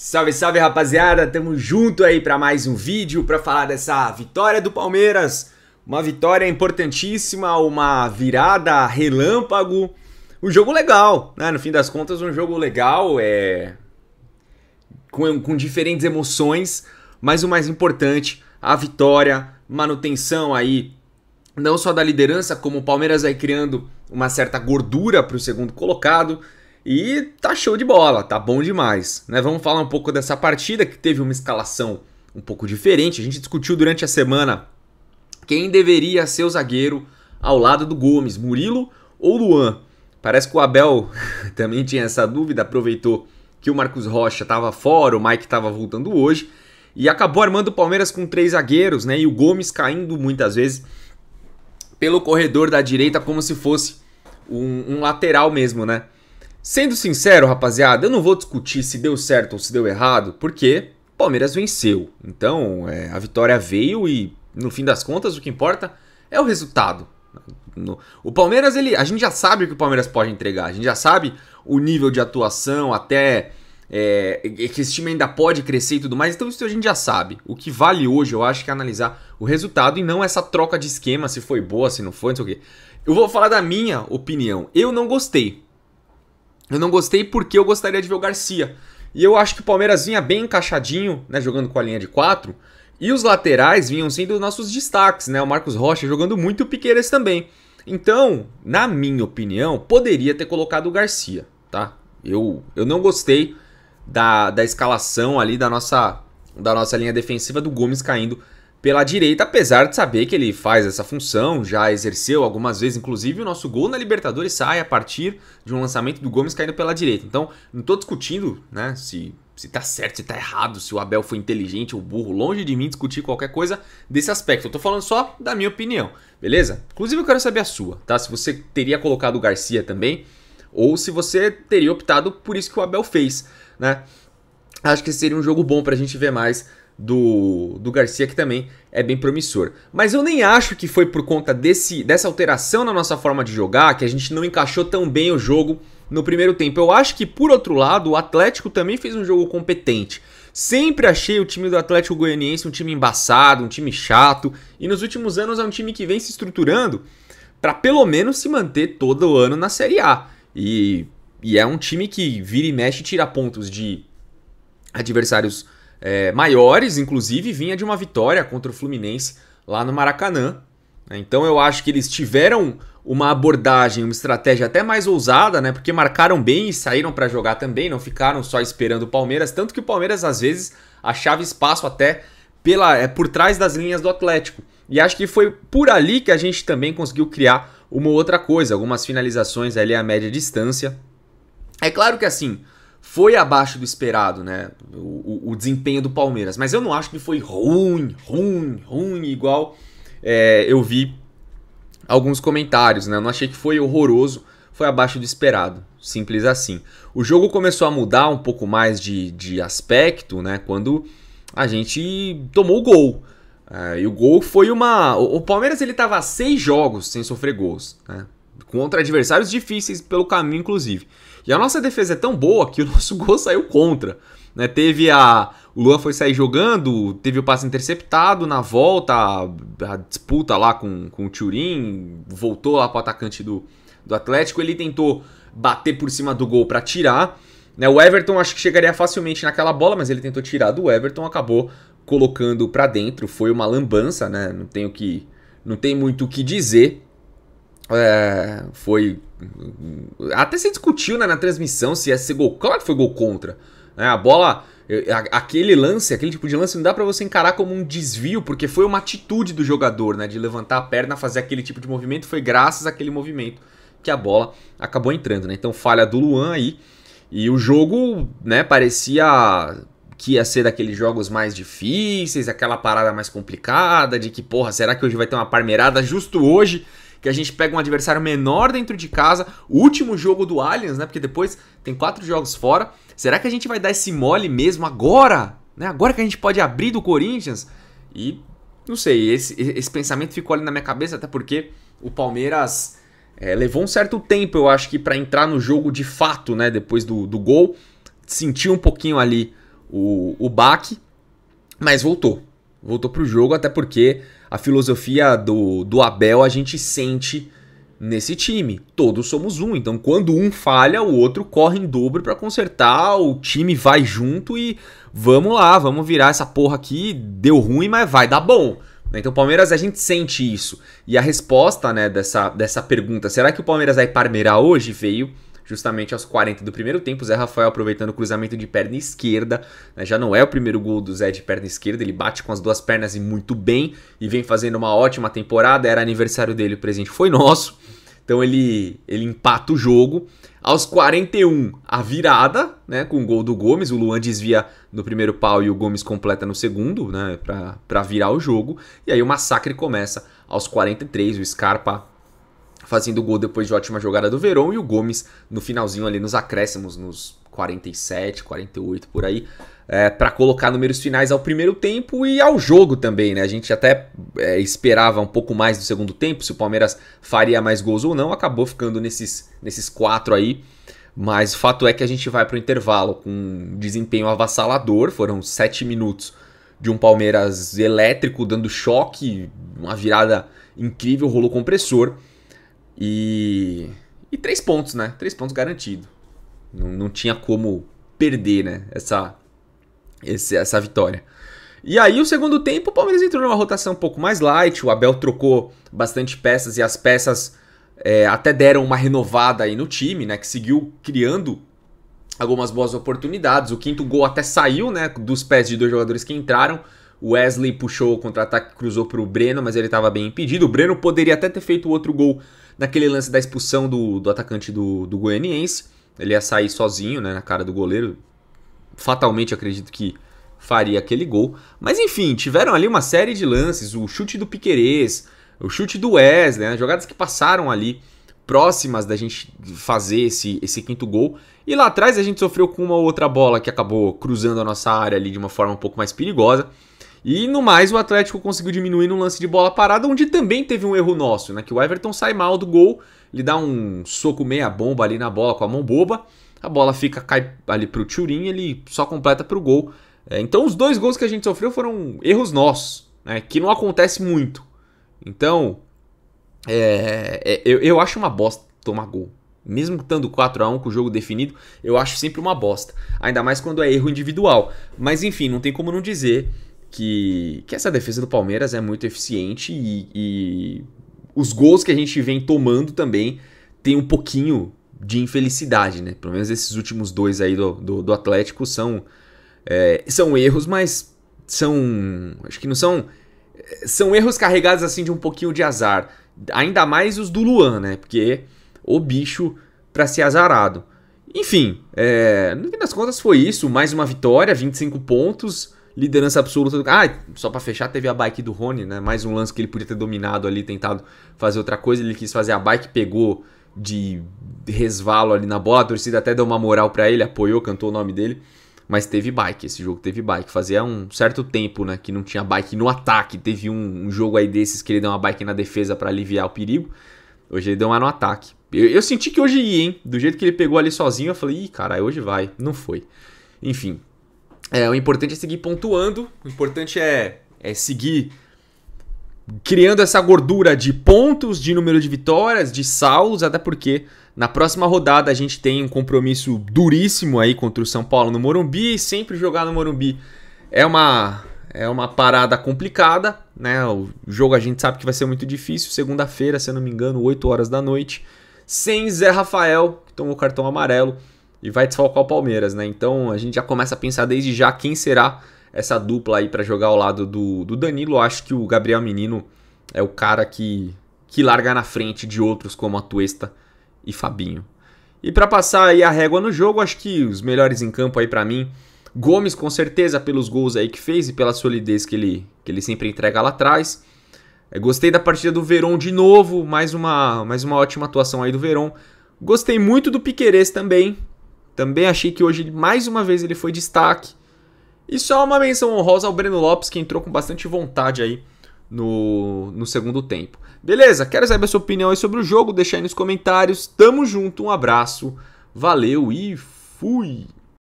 Salve, salve rapaziada, tamo junto aí para mais um vídeo para falar dessa vitória do Palmeiras. Uma vitória importantíssima, uma virada relâmpago. Um jogo legal, né? No fim das contas, um jogo legal, é com, com diferentes emoções, mas o mais importante, a vitória, manutenção aí não só da liderança, como o Palmeiras vai criando uma certa gordura para o segundo colocado. E tá show de bola, tá bom demais. Né? Vamos falar um pouco dessa partida que teve uma escalação um pouco diferente. A gente discutiu durante a semana quem deveria ser o zagueiro ao lado do Gomes, Murilo ou Luan. Parece que o Abel também tinha essa dúvida, aproveitou que o Marcos Rocha estava fora, o Mike estava voltando hoje e acabou armando o Palmeiras com três zagueiros, né? E o Gomes caindo muitas vezes pelo corredor da direita como se fosse um, um lateral mesmo, né? Sendo sincero, rapaziada, eu não vou discutir se deu certo ou se deu errado, porque Palmeiras venceu. Então, é, a vitória veio e, no fim das contas, o que importa é o resultado. o Palmeiras, ele, a gente já sabe o que o Palmeiras pode entregar. A gente já sabe o nível de atuação, até é, que esse time ainda pode crescer e tudo mais. Então isso a gente já sabe. O que vale hoje, eu acho, que é analisar o resultado e não essa troca de esquema, se foi boa, se não foi, não sei o quê. Eu vou falar da minha opinião. Eu não gostei. Eu não gostei porque eu gostaria de ver o Garcia. E eu acho que o Palmeiras vinha bem encaixadinho, né, jogando com a linha de 4. E os laterais vinham sendo nossos destaques, né? O Marcos Rocha jogando muito e o Piqueiras também. Então, na minha opinião, poderia ter colocado o Garcia, tá? Eu, eu não gostei da, da escalação ali da nossa, da nossa linha defensiva do Gomes caindo pela direita, apesar de saber que ele faz essa função, já exerceu algumas vezes, inclusive o nosso gol na Libertadores sai a partir de um lançamento do Gomes caindo pela direita. Então, não estou discutindo né, se, se tá certo, se tá errado, se o Abel foi inteligente ou burro, longe de mim discutir qualquer coisa desse aspecto. Eu tô falando só da minha opinião, beleza? Inclusive eu quero saber a sua, tá? Se você teria colocado o Garcia também, ou se você teria optado por isso que o Abel fez, né? Acho que seria um jogo bom para a gente ver mais do, do Garcia, que também é bem promissor. Mas eu nem acho que foi por conta desse, dessa alteração na nossa forma de jogar que a gente não encaixou tão bem o jogo no primeiro tempo. Eu acho que, por outro lado, o Atlético também fez um jogo competente. Sempre achei o time do Atlético Goianiense um time embaçado, um time chato, e nos últimos anos é um time que vem se estruturando para pelo menos se manter todo ano na Série A. E, e é um time que vira e mexe e tira pontos de adversários é, maiores, inclusive vinha de uma vitória contra o Fluminense lá no Maracanã. Né? Então eu acho que eles tiveram uma abordagem, uma estratégia até mais ousada, né? Porque marcaram bem e saíram para jogar também, não ficaram só esperando o Palmeiras, tanto que o Palmeiras às vezes achava espaço até pela é, por trás das linhas do Atlético. E acho que foi por ali que a gente também conseguiu criar uma outra coisa, algumas finalizações ali à média distância. É claro que assim, foi abaixo do esperado, né? O, o, o, desempenho do Palmeiras. Mas eu não acho que foi ruim, ruim, ruim, igual é, eu vi alguns comentários, né? Eu não achei que foi horroroso, foi abaixo do esperado. Simples assim. O jogo começou a mudar um pouco mais de, de aspecto, né? Quando a gente tomou o gol. É, e o gol foi uma. O, o Palmeiras ele estava seis jogos sem sofrer gols, né? Contra adversários difíceis pelo caminho, inclusive. E a nossa defesa é tão boa que o nosso gol saiu contra. Né? Teve a. O Luan foi sair jogando, teve o passe interceptado na volta, a, a disputa lá com, com o Turin, voltou lá para o atacante do, do Atlético. Ele tentou bater por cima do gol para tirar. Né? O Everton acho que chegaria facilmente naquela bola, mas ele tentou tirar do Everton, acabou colocando para dentro. Foi uma lambança, né? Não tenho que. Não tem muito o que dizer. É, foi. Até se discutiu né, na transmissão se ia ser gol. Claro que foi gol contra. Né? A bola. Aquele lance, aquele tipo de lance, não dá para você encarar como um desvio, porque foi uma atitude do jogador, né? De levantar a perna, fazer aquele tipo de movimento. Foi graças àquele movimento que a bola acabou entrando, né? Então falha do Luan aí. E o jogo, né, parecia que ia ser daqueles jogos mais difíceis, aquela parada mais complicada, de que, porra, será que hoje vai ter uma parmeirada justo hoje? que a gente pega um adversário menor dentro de casa, último jogo do Allianz, né? Porque depois tem quatro jogos fora. Será que a gente vai dar esse mole mesmo agora? Né? Agora que a gente pode abrir do Corinthians? E não sei, esse, esse pensamento ficou ali na minha cabeça, até porque o Palmeiras é, levou um certo tempo, eu acho que, para entrar no jogo de fato, né? Depois do, do gol. Sentiu um pouquinho ali o, o baque, mas voltou voltou pro jogo, até porque a filosofia do, do Abel a gente sente nesse time. Todos somos um, então quando um falha, o outro corre em dobro para consertar, o time vai junto e vamos lá, vamos virar essa porra aqui, deu ruim, mas vai dar bom. Né? Então o Palmeiras a gente sente isso. E a resposta, né, dessa, dessa pergunta, será que o Palmeiras vai parmeirar hoje, veio justamente aos 40 do primeiro tempo. Zé Rafael aproveitando o cruzamento de perna esquerda. Né? Já não é o primeiro gol do Zé de perna esquerda, ele bate com as duas pernas e muito bem. E vem fazendo uma ótima temporada. Era aniversário dele, o presente foi nosso. Então ele, ele empata o jogo. Aos 41, a virada, né, com o gol do Gomes. O Luan desvia no primeiro pau e o Gomes completa no segundo, né, para virar o jogo. E aí o massacre começa aos 43. O Scarpa fazendo gol depois de ótima jogada do Verón e o Gomes no finalzinho ali nos acréscimos, nos 47, 48 por aí, é, para colocar números finais ao primeiro tempo e ao jogo também, né? A gente até é, esperava um pouco mais do segundo tempo, se o Palmeiras faria mais gols ou não, acabou ficando nesses, nesses quatro aí. Mas o fato é que a gente vai para o intervalo com um desempenho avassalador, foram sete minutos de um Palmeiras elétrico, dando choque, uma virada incrível, rolo compressor. E, e três pontos, né? Três pontos garantido. Não, não tinha como perder, né? Essa, esse, essa vitória. E aí, o segundo tempo, o Palmeiras entrou numa rotação um pouco mais light. O Abel trocou bastante peças e as peças é, até deram uma renovada aí no time, né? Que seguiu criando algumas boas oportunidades. O quinto gol até saiu, né? Dos pés de dois jogadores que entraram. Wesley puxou o contra-ataque, cruzou para o Breno, mas ele estava bem impedido. O Breno poderia até ter feito outro gol naquele lance da expulsão do, do atacante do, do goianiense. Ele ia sair sozinho né, na cara do goleiro. Fatalmente acredito que faria aquele gol. Mas enfim, tiveram ali uma série de lances. O chute do Piquerez, o chute do Wesley, né, jogadas que passaram ali próximas da gente fazer esse, esse quinto gol. E lá atrás a gente sofreu com uma outra bola que acabou cruzando a nossa área ali de uma forma um pouco mais perigosa. E no mais, o Atlético conseguiu diminuir no lance de bola parada, onde também teve um erro nosso, né? Que o Everton sai mal do gol, ele dá um soco meia bomba ali na bola com a mão boba, a bola fica cai ali pro Turin, ele só completa pro gol. É, então os dois gols que a gente sofreu foram erros nossos, né? Que não acontece muito. Então, é, é, eu, eu acho uma bosta tomar gol. Mesmo estando 4 a 1 com o jogo definido, eu acho sempre uma bosta. Ainda mais quando é erro individual. Mas enfim, não tem como não dizer que, que essa defesa do Palmeiras é muito eficiente e, e os gols que a gente vem tomando também tem um pouquinho de infelicidade, né? Pelo menos esses últimos dois aí do, do, do Atlético são, é, são erros, mas são. Acho que não são. São erros carregados assim de um pouquinho de azar. Ainda mais os do Luan, né? Porque o bicho para ser azarado. Enfim, é, no fim das contas foi isso. Mais uma vitória, 25 pontos liderança absoluta. Do... Ah, só para fechar, teve a bike do Rony, né? Mais um lance que ele podia ter dominado ali, tentado fazer outra coisa. Ele quis fazer a bike, pegou de resvalo ali na bola. A torcida até deu uma moral para ele, apoiou, cantou o nome dele. Mas teve bike, esse jogo teve bike. Fazia um certo tempo, né? Que não tinha bike no ataque. Teve um, um jogo aí desses que ele deu uma bike na defesa para aliviar o perigo. Hoje ele deu uma no ataque. Eu, eu, senti que hoje ia, hein? Do jeito que ele pegou ali sozinho, eu falei, ih, cara, hoje vai. Não foi. Enfim, é, o importante é seguir pontuando, o importante é, é seguir criando essa gordura de pontos, de número de vitórias, de saldos, até porque na próxima rodada a gente tem um compromisso duríssimo aí contra o São Paulo no Morumbi, e sempre jogar no Morumbi é uma é uma parada complicada, né? O jogo a gente sabe que vai ser muito difícil, segunda-feira, se eu não me engano, 8 horas da noite, sem Zé Rafael, que tomou cartão amarelo e vai desfalcar o Palmeiras, né? Então a gente já começa a pensar desde já quem será essa dupla aí para jogar ao lado do, do Danilo. Acho que o Gabriel Menino é o cara que, que larga na frente de outros como a Tuesta e Fabinho. E para passar aí a régua no jogo, acho que os melhores em campo aí para mim, Gomes com certeza pelos gols aí que fez e pela solidez que ele, que ele sempre entrega lá atrás. Eu é, gostei da partida do Verón de novo, mais uma, mais uma ótima atuação aí do Verón. Gostei muito do Piquerez também, também achei que hoje, mais uma vez, ele foi destaque. E só uma menção honrosa ao Breno Lopes, que entrou com bastante vontade aí no, no segundo tempo. Beleza, quero saber a sua opinião aí sobre o jogo, deixa aí nos comentários. Tamo junto, um abraço, valeu e fui!